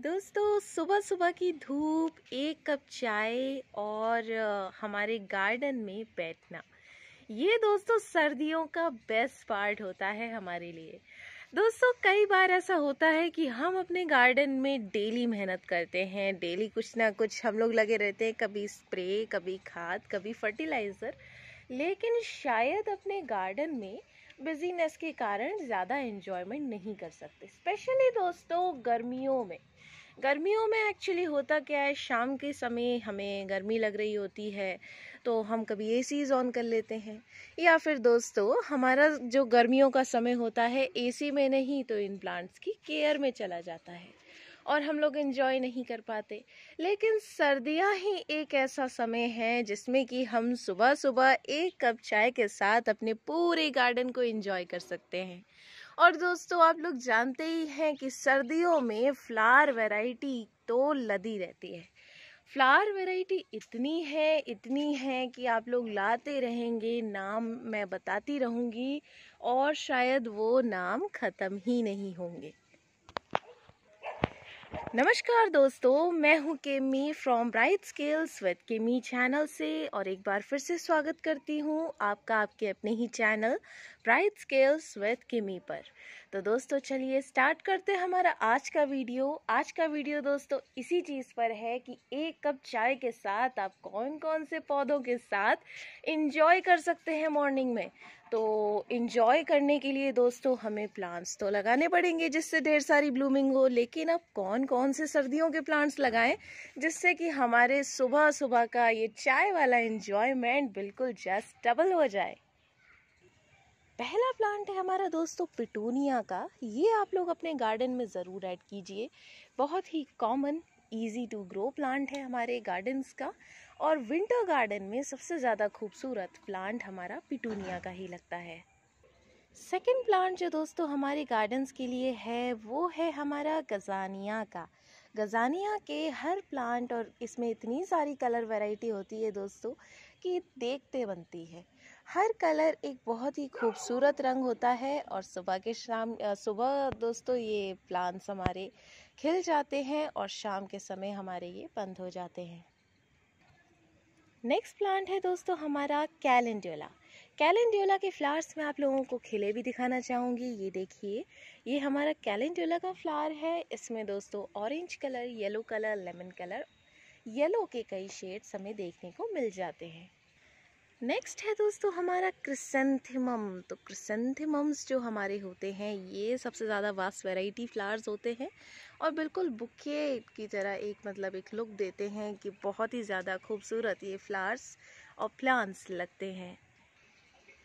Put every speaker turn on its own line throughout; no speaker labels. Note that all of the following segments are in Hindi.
दोस्तों सुबह सुबह की धूप एक कप चाय और हमारे गार्डन में बैठना ये दोस्तों सर्दियों का बेस्ट पार्ट होता है हमारे लिए दोस्तों कई बार ऐसा होता है कि हम अपने गार्डन में डेली मेहनत करते हैं डेली कुछ ना कुछ हम लोग लगे रहते हैं कभी स्प्रे कभी खाद कभी फर्टिलाइज़र लेकिन शायद अपने गार्डन में बिजीनेस के कारण ज़्यादा इन्जॉयमेंट नहीं कर सकते स्पेशली दोस्तों गर्मियों में गर्मियों में एक्चुअली होता क्या है शाम के समय हमें गर्मी लग रही होती है तो हम कभी ए सीज़ ऑन कर लेते हैं या फिर दोस्तों हमारा जो गर्मियों का समय होता है ए सी में नहीं तो इन प्लांट्स की केयर में चला जाता है और हम लोग इन्जॉय नहीं कर पाते लेकिन सर्दियाँ ही एक ऐसा समय है जिसमें कि हम सुबह सुबह एक कप चाय के साथ अपने पूरे गार्डन को इन्जॉय कर सकते हैं और दोस्तों आप लोग जानते ही हैं कि सर्दियों में फ्लावर वैरायटी तो लदी रहती है फ्लावर वैरायटी इतनी है इतनी है कि आप लोग लाते रहेंगे नाम मैं बताती रहूँगी और शायद वो नाम ख़त्म ही नहीं होंगे नमस्कार दोस्तों मैं हूं Kemi from Bright Scales with Kemi channel से और एक बार फिर से स्वागत करती हूं आपका आपके अपने ही channel Bright Scales with Kemi पर तो दोस्तों चलिए स्टार्ट करते हैं हमारा आज का वीडियो आज का वीडियो दोस्तों इसी चीज़ पर है कि एक कप चाय के साथ आप कौन कौन से पौधों के साथ इंजॉय कर सकते हैं मॉर्निंग में तो इंजॉय करने के लिए दोस्तों हमें प्लांट्स तो लगाने पड़ेंगे जिससे ढेर सारी ब्लूमिंग हो लेकिन अब कौन कौन से सर्दियों के प्लांट्स लगाएं जिससे कि हमारे सुबह सुबह का ये चाय वाला इन्जॉयमेंट बिल्कुल जस्ट डबल हो जाए पहला प्लांट है हमारा दोस्तों पिटूनिया का ये आप लोग अपने गार्डन में ज़रूर ऐड कीजिए बहुत ही common easy to grow plant है हमारे गार्डन्स का और विंटर गार्डन में सबसे ज़्यादा खूबसूरत प्लांट हमारा पिटूनिया का ही लगता है सेकेंड प्लांट जो दोस्तों हमारे गार्डन्स के लिए है वो है हमारा गजानिया का गजानिया के हर प्लांट और इसमें इतनी सारी कलर वैरायटी होती है दोस्तों कि देखते बनती है हर कलर एक बहुत ही खूबसूरत रंग होता है और सुबह के शाम सुबह दोस्तों ये प्लांट्स हमारे खिल जाते हैं और शाम के समय हमारे ये बंद हो जाते हैं नेक्स्ट प्लांट है दोस्तों हमारा कैलेंड्योला कैलेंड्योला के फ्लावर्स में आप लोगों को खिले भी दिखाना चाहूँगी ये देखिए ये हमारा कैलेंड्योला का फ्लावर है इसमें दोस्तों orange colour yellow colour lemon colour yellow के कई शेड्स हमें देखने को मिल जाते हैं नेक्स्ट है दोस्तों हमारा क्रिसेंथिमम तो क्रिसेंथिमम्स जो हमारे होते हैं ये सबसे ज़्यादा वास्ट वैरायटी फ्लावर्स होते हैं और बिल्कुल बुके की तरह एक मतलब एक लुक देते हैं कि बहुत ही ज़्यादा खूबसूरत ये फ्लावर्स और प्लांट्स लगते हैं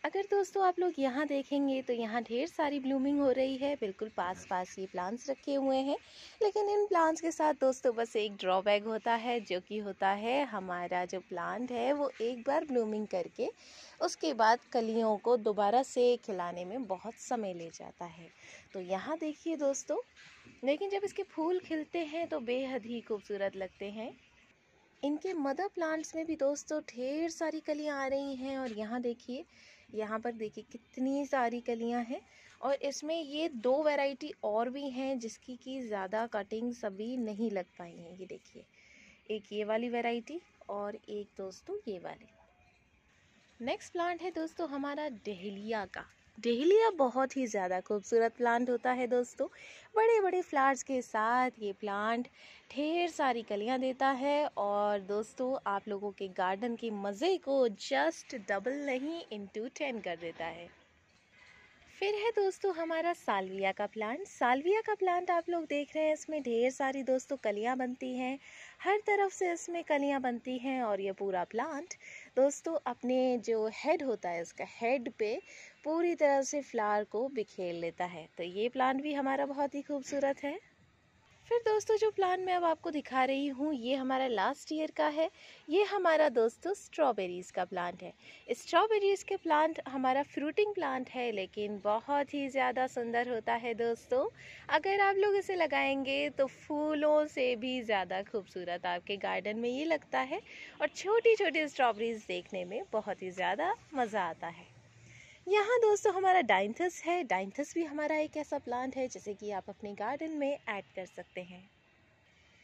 अगर दोस्तों आप लोग यहाँ देखेंगे तो यहाँ ढेर सारी ब्लूमिंग हो रही है बिल्कुल पास पास ये प्लांट्स रखे हुए हैं लेकिन इन प्लांट्स के साथ दोस्तों बस एक ड्रॉबैक होता है जो कि होता है हमारा जो प्लांट है वो एक बार ब्लूमिंग करके उसके बाद कलियों को दोबारा से खिलाने में बहुत समय ले जाता है तो यहाँ देखिए दोस्तों लेकिन जब इसके फूल खिलते हैं तो बेहद ही खूबसूरत लगते हैं इनके मदर प्लांट्स में भी दोस्तों ढेर सारी कलियाँ आ रही हैं और यहाँ देखिए यहाँ पर देखिए कितनी सारी कलियाँ हैं और इसमें ये दो वैरायटी और भी हैं जिसकी कि ज़्यादा कटिंग सभी नहीं लग पाई हैं ये देखिए एक ये वाली वैरायटी और एक दोस्तों ये वाली नेक्स्ट प्लांट है दोस्तों हमारा डहलिया का डेहलिया बहुत ही ज़्यादा खूबसूरत प्लांट होता है दोस्तों बड़े बड़े फ्लावर्स के साथ ये प्लांट ढेर सारी कलियां देता है और दोस्तों आप लोगों के गार्डन के मज़े को जस्ट डबल नहीं टू टेन कर देता है फिर है दोस्तों हमारा सालविया का प्लांट सालविया का प्लांट आप लोग देख रहे हैं इसमें ढेर सारी दोस्तों कलियां बनती हैं हर तरफ से इसमें कलियां बनती हैं और ये पूरा प्लांट दोस्तों अपने जो हेड होता है इसका हेड पे पूरी तरह से फ्लावर को बिखेर लेता है तो ये प्लांट भी हमारा बहुत ही खूबसूरत है फिर दोस्तों जो प्लान मैं अब आपको दिखा रही हूँ ये हमारा लास्ट ईयर का है ये हमारा दोस्तों स्ट्रॉबेरीज़ का प्लांट है स्ट्रॉबेरीज़ के प्लांट हमारा फ्रूटिंग प्लांट है लेकिन बहुत ही ज़्यादा सुंदर होता है दोस्तों अगर आप लोग इसे लगाएंगे तो फूलों से भी ज़्यादा खूबसूरत आपके गार्डन में ये लगता है और छोटी छोटी स्ट्रॉबेरीज़ देखने में बहुत ही ज़्यादा मज़ा आता है यहाँ दोस्तों हमारा डाइंथस है डाइंथस भी हमारा एक ऐसा प्लांट है जिसे कि आप अपने गार्डन में ऐड कर सकते हैं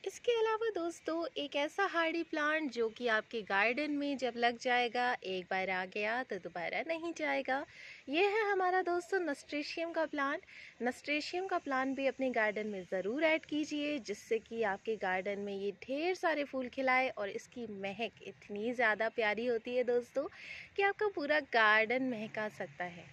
इसके अलावा दोस्तों एक ऐसा हार्डी प्लांट जो कि आपके गार्डन में जब लग जाएगा एक बार आ गया तो दोबारा नहीं जाएगा ये है हमारा दोस्तों नस्ट्रेशियम का प्लांट नस्ट्रेशियम का प्लांट भी अपने गार्डन में ज़रूर ऐड कीजिए जिससे कि आपके गार्डन में ये ढेर सारे फूल खिलाए और इसकी महक इतनी ज़्यादा प्यारी होती है दोस्तों कि आपका पूरा गार्डन महका सकता है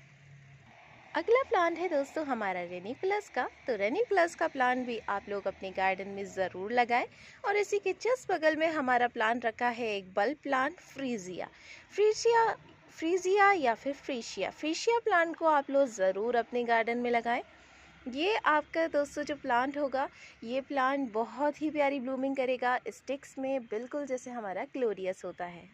अगला प्लांट है दोस्तों हमारा रेनी प्लस का तो रेनी प्लस का प्लांट भी आप लोग अपने गार्डन में ज़रूर लगाएं और इसी के जस्ट बगल में हमारा प्लांट रखा है एक बल्ब प्लांट फ्रीजिया फ्रीजिया फ्रीजिया या फिर फ्रीशिया फ्रीशिया प्लांट को आप लोग ज़रूर अपने गार्डन में लगाएं ये आपका दोस्तों जो प्लांट होगा ये प्लांट बहुत ही प्यारी ब्लूमिंग करेगा स्टिक्स में बिल्कुल जैसे हमारा ग्लोरियस होता है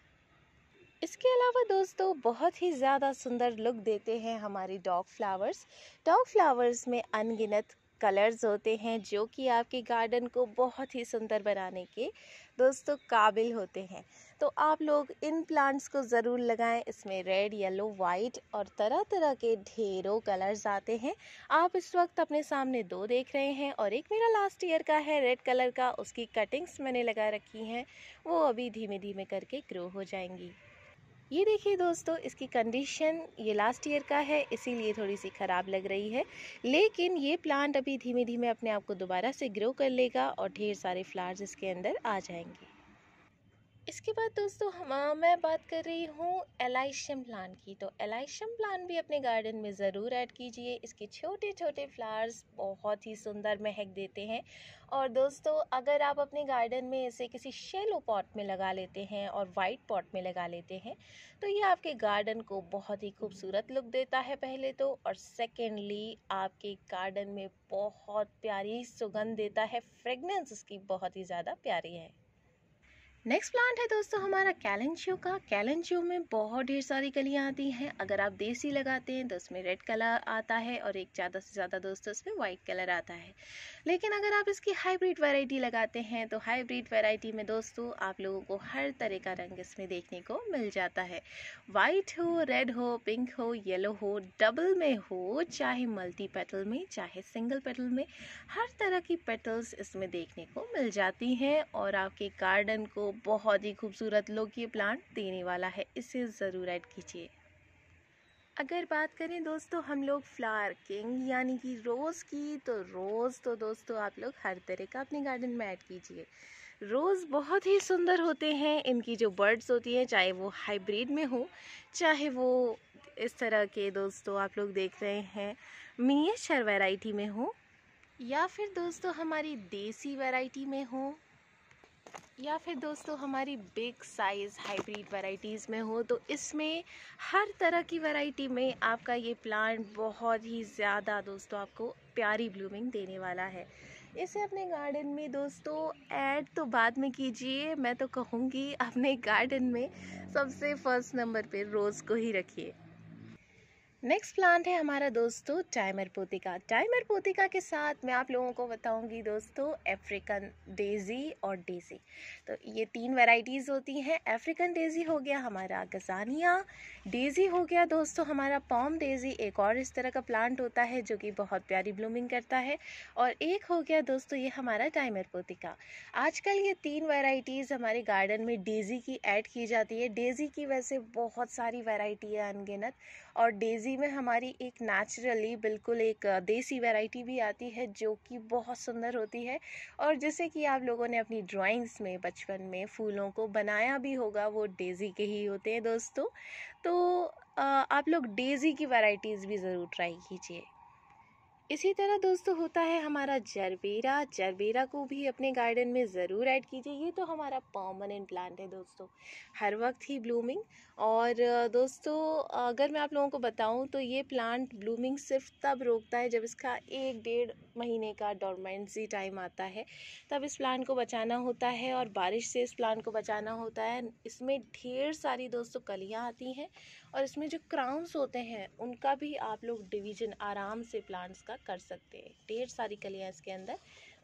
इसके अलावा दोस्तों बहुत ही ज़्यादा सुंदर लुक देते हैं हमारी डॉग फ्लावर्स डॉग फ्लावर्स में अनगिनत कलर्स होते हैं जो कि आपके गार्डन को बहुत ही सुंदर बनाने के दोस्तों काबिल होते हैं तो आप लोग इन प्लांट्स को ज़रूर लगाएं इसमें रेड येलो वाइट और तरह तरह के ढेरों कलर्स आते हैं आप इस वक्त अपने सामने दो देख रहे हैं और एक मेरा लास्ट ईयर का है रेड कलर का उसकी कटिंग्स मैंने लगा रखी हैं वो अभी धीमे धीमे करके ग्रो हो जाएंगी ये देखिए दोस्तों इसकी कंडीशन ये लास्ट ईयर का है इसीलिए थोड़ी सी ख़राब लग रही है लेकिन ये प्लांट अभी धीमे धीमे अपने आप को दोबारा से ग्रो कर लेगा और ढेर सारे फ्लावर्स इसके अंदर आ जाएंगे इसके बाद दोस्तों हम मैं बात कर रही हूँ एलाइशियम प्लान की तो एलाइशियम प्लान भी अपने गार्डन में ज़रूर ऐड कीजिए इसके छोटे छोटे फ्लावर्स बहुत ही सुंदर महक देते हैं और दोस्तों अगर आप अपने गार्डन में इसे किसी शेलो पॉट में लगा लेते हैं और वाइट पॉट में लगा लेते हैं तो ये आपके गार्डन को बहुत ही खूबसूरत लुक देता है पहले तो और सेकेंडली आपके गार्डन में बहुत प्यारी सुगंध देता है फ्रेगनेंस उसकी बहुत ही ज़्यादा प्यारी है नेक्स्ट प्लांट है दोस्तों हमारा कैलेंशियो का कैलेंशियो में बहुत ढेर सारी कलियाँ आती हैं अगर आप देसी लगाते हैं तो उसमें रेड कलर आता है और एक ज़्यादा से ज़्यादा दोस्तों उसमें वाइट कलर आता है लेकिन अगर आप इसकी हाइब्रिड वैरायटी लगाते हैं तो हाइब्रिड वैरायटी में दोस्तों आप लोगों को हर तरह का रंग इसमें देखने को मिल जाता है वाइट हो रेड हो पिंक हो येलो हो डबल में हो चाहे मल्टी पेटल में चाहे सिंगल पेटल में हर तरह की पेटल्स इसमें देखने को मिल जाती हैं और आपके गार्डन को बहुत ही खूबसूरत ये प्लांट देने वाला है इसे ज़रूर ऐड कीजिए अगर बात करें दोस्तों हम लोग फ्लावर किंग यानी कि रोज़ की तो रोज़ तो दोस्तों आप लोग हर तरह का अपने गार्डन में ऐड कीजिए रोज़ बहुत ही सुंदर होते हैं इनकी जो बर्ड्स होती हैं चाहे वो हाइब्रिड में हो चाहे वो इस तरह के दोस्तों आप लोग देख रहे हैं मिनिएचर वैरायटी में हो या फिर दोस्तों हमारी देसी वैरायटी में हो या फिर दोस्तों हमारी बिग साइज़ हाइब्रिड वैरायटीज़ में हो तो इसमें हर तरह की वैरायटी में आपका ये प्लांट बहुत ही ज़्यादा दोस्तों आपको प्यारी ब्लूमिंग देने वाला है इसे अपने गार्डन में दोस्तों ऐड तो बाद में कीजिए मैं तो कहूँगी अपने गार्डन में सबसे फर्स्ट नंबर पे रोज़ को ही रखिए नेक्स्ट प्लांट है हमारा दोस्तों टाइमर पोतिका टाइमर पोतिका के साथ मैं आप लोगों को बताऊंगी दोस्तों अफ्रीकन डेज़ी और डेज़ी तो ये तीन वैरायटीज़ होती हैं अफ्रीकन डेज़ी हो गया हमारा गजानिया डेज़ी हो गया दोस्तों हमारा पॉम डेज़ी एक और इस तरह का प्लांट होता है जो कि बहुत प्यारी ब्लूमिंग करता है और एक हो गया दोस्तों ये हमारा टाइमर पोतिका आजकल ये तीन वेराइटीज़ हमारे गार्डन में डेज़ी की एड की जाती है डेज़ी की वैसे बहुत सारी वेराइटी है अनगिनत और डेज़ी उसी में हमारी एक नेचुरली बिल्कुल एक देसी वैरायटी भी आती है जो कि बहुत सुंदर होती है और जैसे कि आप लोगों ने अपनी ड्राइंग्स में बचपन में फूलों को बनाया भी होगा वो डेज़ी के ही होते हैं दोस्तों तो आप लोग डेज़ी की वैरायटीज़ भी ज़रूर ट्राई कीजिए इसी तरह दोस्तों होता है हमारा जरबेरा जरबेरा को भी अपने गार्डन में ज़रूर ऐड कीजिए ये तो हमारा परमानेंट प्लांट है दोस्तों हर वक्त ही ब्लूमिंग और दोस्तों अगर मैं आप लोगों को बताऊं तो ये प्लांट ब्लूमिंग सिर्फ तब रोकता है जब इसका एक डेढ़ महीने का डोरमेंसी टाइम आता है तब इस प्लांट को बचाना होता है और बारिश से इस प्लांट को बचाना होता है इसमें ढेर सारी दोस्तों कलियाँ आती हैं और इसमें जो क्राउन्स होते हैं उनका भी आप लोग डिवीजन आराम से प्लांट्स का कर सकते हैं ढेर सारी कलियाँ इसके अंदर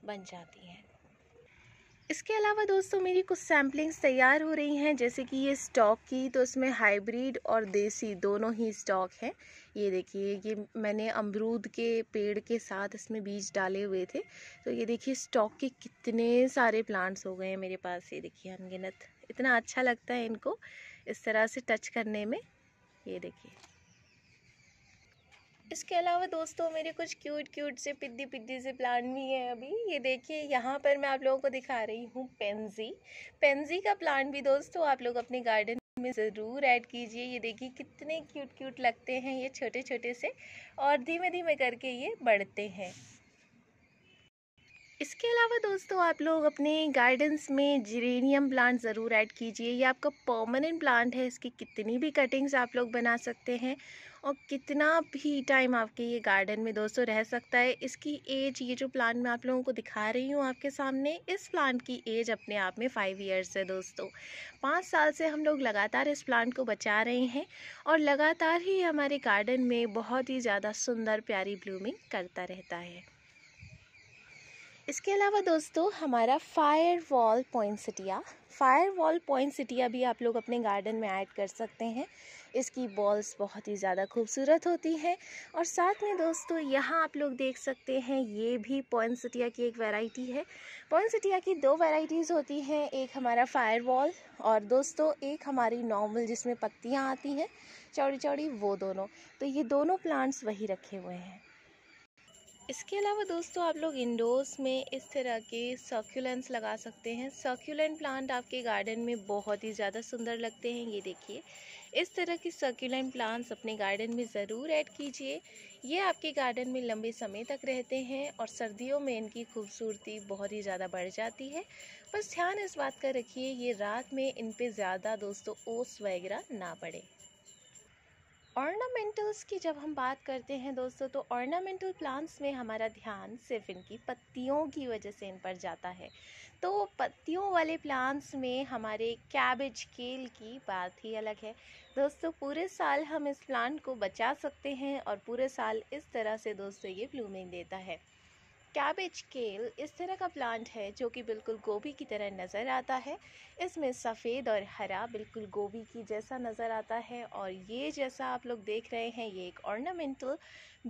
बन जाती हैं इसके अलावा दोस्तों मेरी कुछ सैम्पलिंग्स तैयार हो रही हैं जैसे कि ये स्टॉक की तो इसमें हाइब्रिड और देसी दोनों ही स्टॉक हैं ये देखिए ये मैंने अमरूद के पेड़ के साथ इसमें बीज डाले हुए थे तो ये देखिए स्टॉक के कितने सारे प्लांट्स हो गए हैं मेरे पास ये देखिए अनगिनत इतना अच्छा लगता है इनको इस तरह से टच करने में ये देखिए इसके अलावा दोस्तों मेरे कुछ क्यूट क्यूट से पिद्दी पिद्दी से प्लांट भी हैं अभी ये देखिए यहाँ पर मैं आप लोगों को दिखा रही हूँ पेंजी पेंजी का प्लांट भी दोस्तों आप लोग अपने गार्डन में ज़रूर ऐड कीजिए ये देखिए कितने क्यूट क्यूट लगते हैं ये छोटे छोटे से और धीमे धीमे करके ये बढ़ते हैं इसके अलावा दोस्तों आप लोग अपने गार्डन्स में जिरेनियम प्लांट ज़रूर ऐड कीजिए ये आपका परमानेंट प्लांट है इसकी कितनी भी कटिंग्स आप लोग बना सकते हैं और कितना भी टाइम आपके ये गार्डन में दोस्तों रह सकता है इसकी एज ये जो प्लांट मैं आप लोगों को दिखा रही हूँ आपके सामने इस प्लांट की एज अपने आप में फ़ाइव ईयर्स है दोस्तों पाँच साल से हम लोग लगातार इस प्लांट को बचा रहे हैं और लगातार ही हमारे गार्डन में बहुत ही ज़्यादा सुंदर प्यारी ब्लूमिंग करता रहता है इसके अलावा दोस्तों हमारा फायर वॉल सिटिया फायर वॉल पॉइंट सिटिया भी आप लोग अपने गार्डन में ऐड कर सकते हैं इसकी बॉल्स बहुत ही ज़्यादा खूबसूरत होती हैं और साथ में दोस्तों यहाँ आप लोग देख सकते हैं ये भी सिटिया की एक वैरायटी है सिटिया की दो वैरायटीज़ होती हैं एक हमारा फायर वॉल और दोस्तों एक हमारी नॉर्मल जिसमें पत्तियाँ आती हैं चौड़ी चौड़ी वो दोनों तो ये दोनों प्लांट्स वही रखे हुए हैं इसके अलावा दोस्तों आप लोग इंडोर्स में इस तरह के सर्क्यूलेंट्स लगा सकते हैं सर्क्यूलेंट प्लांट आपके गार्डन में बहुत ही ज़्यादा सुंदर लगते हैं ये देखिए इस तरह के सर्क्यूलेंट प्लांट्स अपने गार्डन में ज़रूर ऐड कीजिए ये आपके गार्डन में लंबे समय तक रहते हैं और सर्दियों में इनकी खूबसूरती बहुत ही ज़्यादा बढ़ जाती है बस ध्यान इस बात का रखिए ये रात में इन पर ज़्यादा दोस्तों ओस वगैरह ना पड़े ऑर्नामेंटल्स की जब हम बात करते हैं दोस्तों तो ऑर्नामेंटल प्लांट्स में हमारा ध्यान सिर्फ इनकी पत्तियों की वजह से इन पर जाता है तो पत्तियों वाले प्लांट्स में हमारे कैबेज केल की बात ही अलग है दोस्तों पूरे साल हम इस प्लांट को बचा सकते हैं और पूरे साल इस तरह से दोस्तों ये ब्लूमिंग देता है कैबेज केल इस तरह का प्लांट है जो कि बिल्कुल गोभी की तरह नज़र आता है इसमें सफ़ेद और हरा बिल्कुल गोभी की जैसा नज़र आता है और ये जैसा आप लोग देख रहे हैं ये एक ऑर्नामेंटल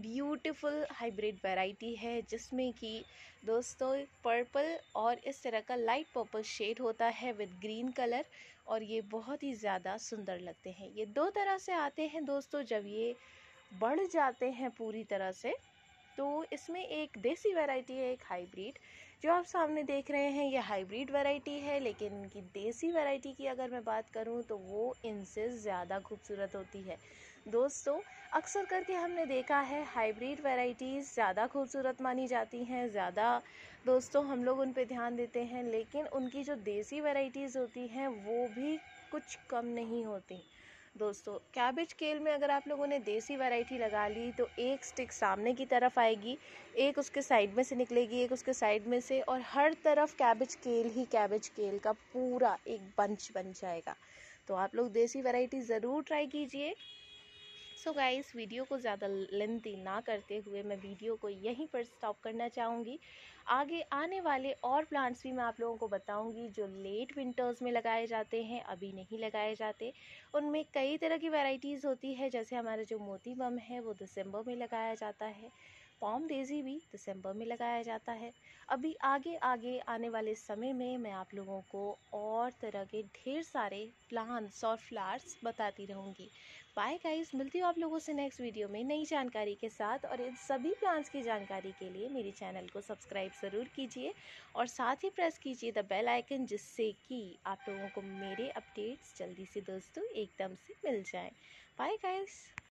ब्यूटीफुल हाइब्रिड वैरायटी है जिसमें कि दोस्तों पर्पल और इस तरह का लाइट पर्पल शेड होता है विद ग्रीन कलर और ये बहुत ही ज़्यादा सुंदर लगते हैं ये दो तरह से आते हैं दोस्तों जब ये बढ़ जाते हैं पूरी तरह से तो इसमें एक देसी वैरायटी है एक हाइब्रिड जो आप सामने देख रहे हैं ये हाइब्रिड वैरायटी है लेकिन इनकी देसी वैरायटी की अगर मैं बात करूँ तो वो इनसे ज़्यादा खूबसूरत होती है दोस्तों अक्सर करके हमने देखा है हाइब्रिड वैरायटीज़ ज़्यादा खूबसूरत मानी जाती हैं ज़्यादा दोस्तों हम लोग उन पर ध्यान देते हैं लेकिन उनकी जो देसी वैराइटीज़ होती हैं वो भी कुछ कम नहीं होती दोस्तों कैबेज केल में अगर आप लोगों ने देसी वैरायटी लगा ली तो एक स्टिक सामने की तरफ आएगी एक उसके साइड में से निकलेगी एक उसके साइड में से और हर तरफ कैबेज केल ही कैबेज केल का पूरा एक बंच बन जाएगा तो आप लोग देसी वैरायटी ज़रूर ट्राई कीजिए सो गाय गाइस वीडियो को ज़्यादा लेंथी ना करते हुए मैं वीडियो को यहीं पर स्टॉप करना चाहूँगी आगे आने वाले और प्लांट्स भी मैं आप लोगों को बताऊंगी जो लेट विंटर्स में लगाए जाते हैं अभी नहीं लगाए जाते उनमें कई तरह की वेराइटीज़ होती है जैसे हमारा जो मोती बम है वो दिसंबर में लगाया जाता है पॉम डेजी भी दिसंबर में लगाया जाता है अभी आगे आगे आने वाले समय में मैं आप लोगों को और तरह के ढेर सारे प्लांट्स और फ्लावर्स बताती रहूँगी बाय गाइस मिलती हूँ आप लोगों से नेक्स्ट वीडियो में नई जानकारी के साथ और इन सभी प्लांट्स की जानकारी के लिए मेरे चैनल को सब्सक्राइब ज़रूर कीजिए और साथ ही प्रेस कीजिए द बेल आइकन जिससे कि आप लोगों को मेरे अपडेट्स जल्दी से दोस्तों एकदम से मिल जाएँ बाय गाइस